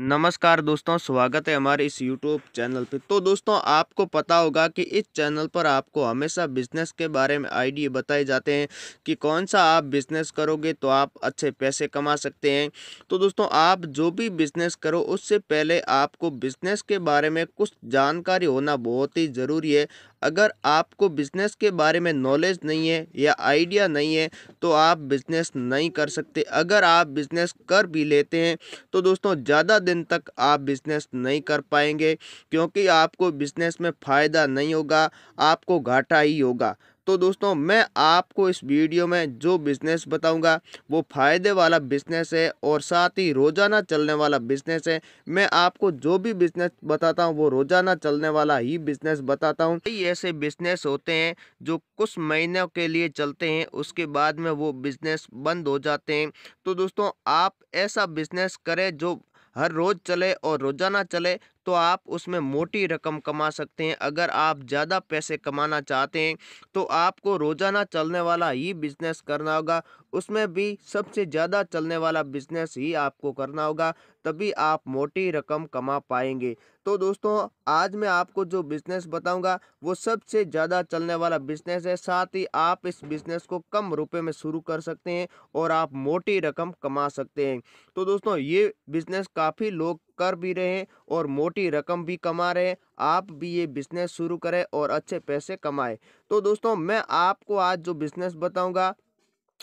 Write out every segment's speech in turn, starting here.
नमस्कार दोस्तों स्वागत है हमारे इस यूट्यूब चैनल पे तो दोस्तों आपको पता होगा कि इस चैनल पर आपको हमेशा बिजनेस के बारे में आइडिया बताए जाते हैं कि कौन सा आप बिजनेस करोगे तो आप अच्छे पैसे कमा सकते हैं तो दोस्तों आप जो भी बिजनेस करो उससे पहले आपको बिजनेस के बारे में कुछ जानकारी होना बहुत ही ज़रूरी है अगर आपको बिज़नेस के बारे में नॉलेज नहीं है या आइडिया नहीं है तो आप बिज़नेस नहीं कर सकते अगर आप बिज़नेस कर भी लेते हैं तो दोस्तों ज़्यादा दिन तक आप बिज़नेस नहीं कर पाएंगे क्योंकि आपको बिज़नेस में फ़ायदा नहीं होगा आपको घाटा ही होगा तो दोस्तों मैं आपको इस वीडियो में जो बिज़नेस बताऊंगा वो फ़ायदे वाला बिज़नेस है और साथ ही रोज़ाना चलने वाला बिज़नेस है मैं आपको जो भी बिज़नेस बताता हूँ वो रोज़ाना चलने वाला ही बिज़नेस बताता हूँ कई ऐसे बिज़नेस होते हैं जो कुछ महीनों के लिए चलते हैं उसके बाद में वो बिज़नेस बंद हो जाते हैं तो दोस्तों आप ऐसा बिज़नेस करें जो हर रोज़ चले और रोज़ाना चले तो आप उसमें मोटी रकम कमा सकते हैं अगर आप ज़्यादा पैसे कमाना चाहते हैं तो आपको रोज़ाना चलने वाला ही बिज़नेस करना होगा उसमें भी सबसे ज़्यादा चलने वाला बिज़नेस ही आपको करना होगा तभी आप मोटी रकम कमा पाएंगे तो दोस्तों आज मैं आपको जो बिजनेस बताऊंगा वो सबसे ज़्यादा चलने वाला बिजनेस है साथ ही आप इस बिजनेस को कम रुपए में शुरू कर सकते हैं और आप मोटी रकम कमा सकते हैं तो दोस्तों ये बिजनेस काफ़ी लोग कर भी रहे हैं और मोटी रकम भी कमा रहे हैं आप भी ये बिजनेस शुरू करें और अच्छे पैसे कमाएं तो दोस्तों मैं आपको आज जो बिजनेस बताऊंगा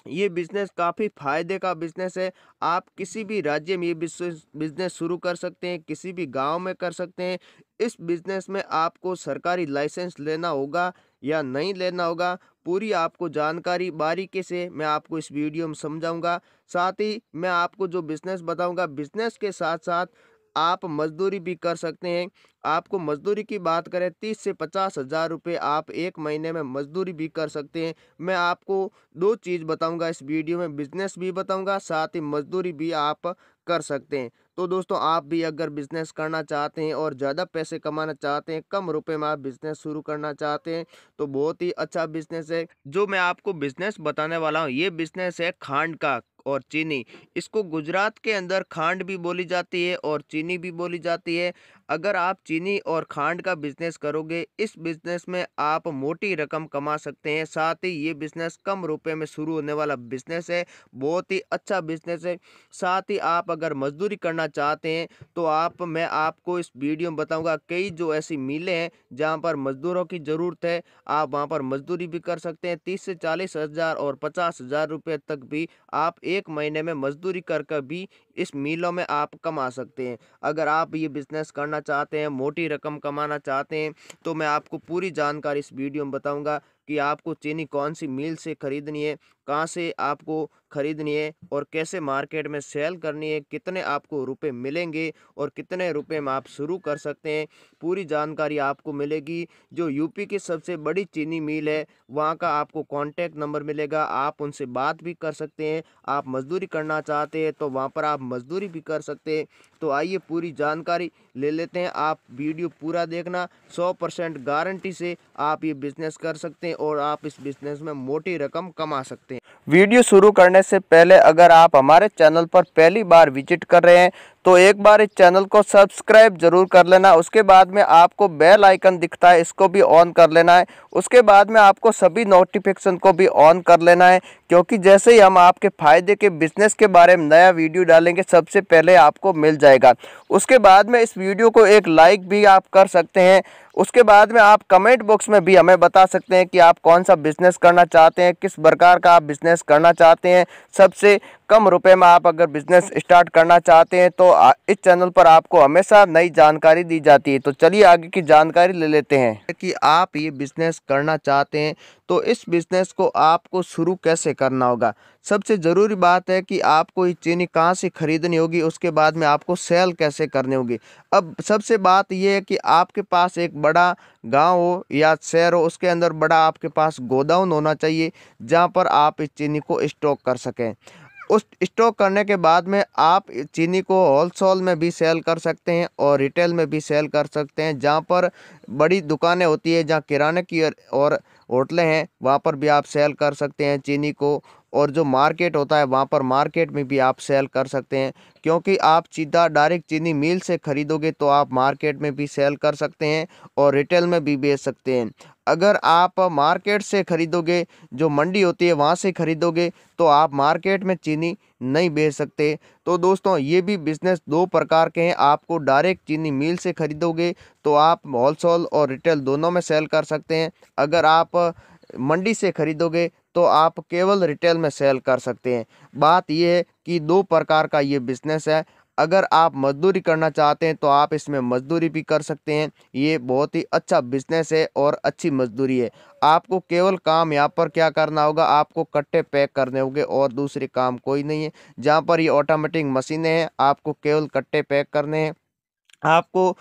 ये बिज़नेस काफ़ी फायदे का बिज़नेस है आप किसी भी राज्य में ये बिज़नेस शुरू कर सकते हैं किसी भी गांव में कर सकते हैं इस बिज़नेस में आपको सरकारी लाइसेंस लेना होगा या नहीं लेना होगा पूरी आपको जानकारी बारीकी से मैं आपको इस वीडियो में समझाऊंगा साथ ही मैं आपको जो बिज़नेस बताऊंगा बिज़नेस के साथ साथ आप मज़दूरी भी कर सकते हैं आपको मज़दूरी की बात करें तीस से पचास हज़ार रुपये आप एक महीने में मज़दूरी भी कर सकते हैं मैं आपको दो चीज़ बताऊंगा इस वीडियो में बिज़नेस भी बताऊंगा साथ ही मज़दूरी भी आप कर सकते हैं तो दोस्तों आप भी अगर बिज़नेस करना चाहते हैं और ज़्यादा पैसे कमाना चाहते हैं कम रुपए में आप बिज़नेस शुरू करना चाहते हैं तो बहुत ही अच्छा बिज़नेस है जो मैं आपको बिज़नेस बताने वाला हूँ ये बिज़नेस है खांड का और चीनी इसको गुजरात के अंदर खांड भी बोली जाती है और चीनी भी बोली जाती है अगर आप चीनी और खांड का बिजनेस करोगे इस बिजनेस में आप मोटी रकम कमा सकते हैं साथ ही ये बिजनेस कम रुपए में शुरू होने वाला बिजनेस है बहुत ही अच्छा बिजनेस है साथ ही आप अगर मजदूरी करना चाहते हैं तो आप मैं आपको इस वीडियो में बताऊंगा कई जो ऐसी मीलें हैं जहां पर मजदूरों की ज़रूरत है आप वहाँ पर मजदूरी भी कर सकते हैं तीस से चालीस हज़ार और पचास हज़ार रुपये तक भी आप एक एक महीने में मजदूरी कर कर भी इस मीलों में आप कमा सकते हैं अगर आप ये बिज़नेस करना चाहते हैं मोटी रकम कमाना चाहते हैं तो मैं आपको पूरी जानकारी इस वीडियो में बताऊँगा कि आपको चीनी कौन सी मील से ख़रीदनी है कहाँ से आपको ख़रीदनी है और कैसे मार्केट में सेल करनी है कितने आपको रुपए मिलेंगे और कितने रुपए में आप शुरू कर सकते हैं पूरी जानकारी आपको मिलेगी जो यूपी की सबसे बड़ी चीनी मिल है वहाँ का आपको कॉन्टैक्ट नंबर मिलेगा आप उनसे बात भी कर सकते हैं आप मज़दूरी करना चाहते हैं तो वहाँ पर आप मज़दूरी भी कर सकते हैं तो आइए पूरी जानकारी ले लेते हैं आप वीडियो पूरा देखना सौ परसेंट गारंटी से आप ये बिज़नेस कर सकते हैं और आप इस बिज़नेस में मोटी रकम कमा सकते हैं सकते हैं वीडियो शुरू करने से पहले अगर आप हमारे चैनल पर पहली बार विजिट कर रहे हैं तो एक बार इस चैनल को सब्सक्राइब जरूर कर लेना उसके बाद में आपको बेल आइकन दिखता है इसको भी ऑन कर लेना है उसके बाद में आपको सभी नोटिफिकेशन को भी ऑन कर लेना है क्योंकि जैसे ही हम आपके फ़ायदे के बिजनेस के बारे में नया वीडियो डालेंगे सबसे पहले आपको मिल जाएगा उसके बाद में इस वीडियो को एक लाइक भी आप कर सकते हैं उसके बाद में आप कमेंट बॉक्स में भी हमें बता सकते हैं कि आप कौन सा बिज़नेस करना चाहते हैं किस प्रकार का आप बिज़नेस करना चाहते हैं सबसे कम रुपए में आप अगर बिजनेस स्टार्ट करना चाहते हैं तो इस चैनल पर आपको हमेशा नई जानकारी दी जाती है तो चलिए आगे की जानकारी ले लेते हैं कि आप ये बिजनेस करना चाहते हैं तो इस बिजनेस को आपको शुरू कैसे करना होगा सबसे ज़रूरी बात है कि आपको ये चीनी कहाँ से ख़रीदनी होगी उसके बाद में आपको सेल कैसे करनी होगी अब सबसे बात यह है कि आपके पास एक बड़ा गांव हो या शहर हो उसके अंदर बड़ा आपके पास गोदाउन होना चाहिए जहाँ पर आप इस चीनी को स्टॉक कर सकें उस स्टॉक करने के बाद में आप चीनी को होलसेल में भी सेल कर सकते हैं और रिटेल में भी सेल कर सकते हैं जहाँ पर बड़ी दुकानें होती है जहाँ किराने की और होटलें हैं वहाँ पर भी आप सेल कर सकते हैं चीनी को और जो मार्केट होता है वहाँ पर मार्केट में भी आप सेल कर सकते हैं क्योंकि आप सीधा डायरेक्ट चीनी मिल से ख़रीदोगे तो आप मार्केट में भी सेल कर सकते हैं और रिटेल में भी बेच सकते हैं अगर आप मार्केट से ख़रीदोगे जो मंडी होती है वहाँ से ख़रीदोगे तो आप मार्केट में चीनी नहीं बेच सकते तो दोस्तों ये भी बिज़नेस दो प्रकार के हैं आपको डायरेक्ट चीनी मिल से ख़रीदोगे तो आप होलसेल और रिटेल दोनों में सेल कर सकते हैं अगर आप मंडी से ख़रीदोगे तो आप केवल रिटेल में सेल कर सकते हैं बात यह है कि दो प्रकार का ये बिज़नेस है अगर आप मजदूरी करना चाहते हैं तो आप इसमें मजदूरी भी कर सकते हैं ये बहुत ही अच्छा बिजनेस है और अच्छी मजदूरी है आपको केवल काम यहाँ पर क्या करना होगा आपको कट्टे पैक करने होंगे और दूसरे काम कोई नहीं है जहाँ पर ये ऑटोमेटिक मशीनें हैं आपको केवल कट्टे पैक करने हैं आपको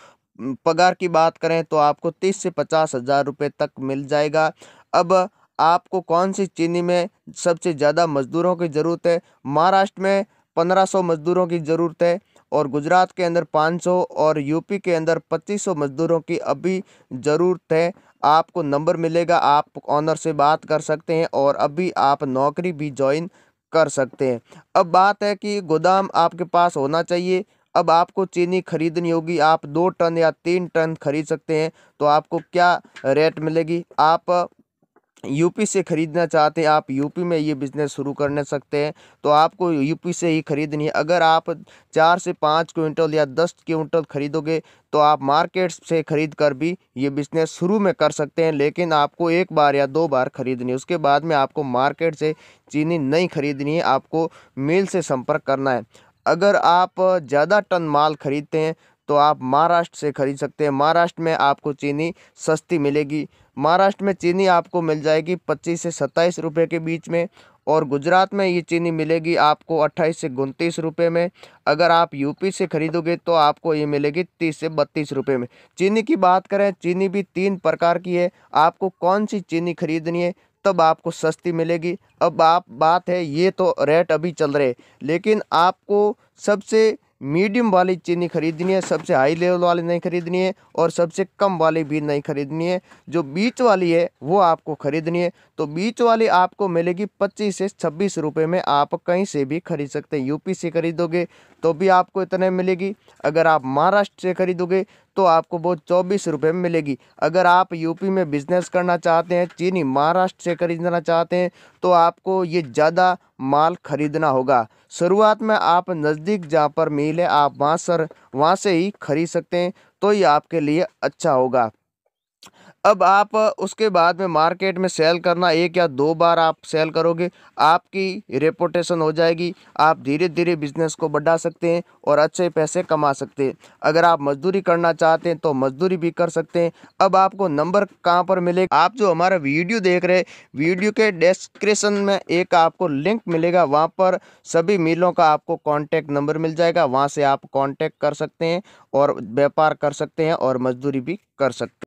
पगार की बात करें तो आपको तीस से पचास हज़ार रुपये तक मिल जाएगा अब आपको कौन सी चीनी में सबसे ज़्यादा मजदूरों की ज़रूरत है महाराष्ट्र में 1500 मज़दूरों की ज़रूरत है और गुजरात के अंदर 500 और यूपी के अंदर 2500 मज़दूरों की अभी ज़रूरत है आपको नंबर मिलेगा आप ऑनर से बात कर सकते हैं और अभी आप नौकरी भी ज्वाइन कर सकते हैं अब बात है कि गोदाम आपके पास होना चाहिए अब आपको चीनी खरीदनी होगी आप दो टन या तीन टन खरीद सकते हैं तो आपको क्या रेट मिलेगी आप यूपी से ख़रीदना चाहते हैं आप यूपी में ये बिज़नेस शुरू करने सकते हैं तो आपको यूपी से ही ख़रीदनी है अगर आप चार से पाँच क्विंटल या दस क्विंटल ख़रीदोगे तो आप मार्केट से ख़रीद कर भी ये बिज़नेस शुरू में कर सकते हैं लेकिन आपको एक बार या दो बार ख़रीदनी है उसके बाद में आपको मार्केट से चीनी नहीं ख़रीदनी है आपको मिल से संपर्क करना है अगर आप ज़्यादा टन माल ख़रीदते हैं तो आप महाराष्ट्र से ख़रीद सकते हैं महाराष्ट्र में आपको चीनी सस्ती मिलेगी महाराष्ट्र में चीनी आपको मिल जाएगी पच्चीस से सत्ताईस रुपये के बीच में और गुजरात में ये चीनी मिलेगी आपको अट्ठाईस से उनतीस रुपये में अगर आप यूपी से ख़रीदोगे तो आपको ये मिलेगी तीस से बत्तीस रुपये में चीनी की बात करें चीनी भी तीन प्रकार की है आपको कौन सी चीनी खरीदनी है तब आपको सस्ती मिलेगी अब आप बात है ये तो रेट अभी चल रहे लेकिन आपको सबसे मीडियम वाली चीनी खरीदनी है सबसे हाई लेवल वाली नहीं खरीदनी है और सबसे कम वाली भी नहीं खरीदनी है जो बीच वाली है वो आपको खरीदनी है तो बीच वाली आपको मिलेगी पच्चीस से छब्बीस रुपये में आप कहीं से भी खरीद सकते हैं यूपी से खरीदोगे तो भी आपको इतने मिलेगी अगर आप महाराष्ट्र से खरीदोगे तो आपको वो चौबीस रुपये में मिलेगी अगर आप यूपी में बिज़नेस करना चाहते हैं चीनी महाराष्ट्र से खरीदना चाहते हैं तो आपको ये ज़्यादा माल खरीदना होगा शुरुआत में आप नज़दीक जहाँ पर मिल है आप वहाँ सर वहाँ से ही खरीद सकते हैं तो ये आपके लिए अच्छा होगा अब आप उसके बाद में मार्केट में सेल करना एक या दो बार आप सेल करोगे आपकी रेपोटेशन हो जाएगी आप धीरे धीरे बिजनेस को बढ़ा सकते हैं और अच्छे पैसे कमा सकते हैं अगर आप मजदूरी करना चाहते हैं तो मजदूरी भी कर सकते हैं अब आपको नंबर कहाँ पर मिलेगा आप जो हमारा वीडियो देख रहे वीडियो के डिस्क्रिप्सन में एक आपको लिंक मिलेगा वहाँ पर सभी मिलों का आपको कॉन्टैक्ट नंबर मिल जाएगा वहाँ से आप कॉन्टैक्ट कर सकते हैं और व्यापार कर सकते हैं और मजदूरी भी कर सकते हैं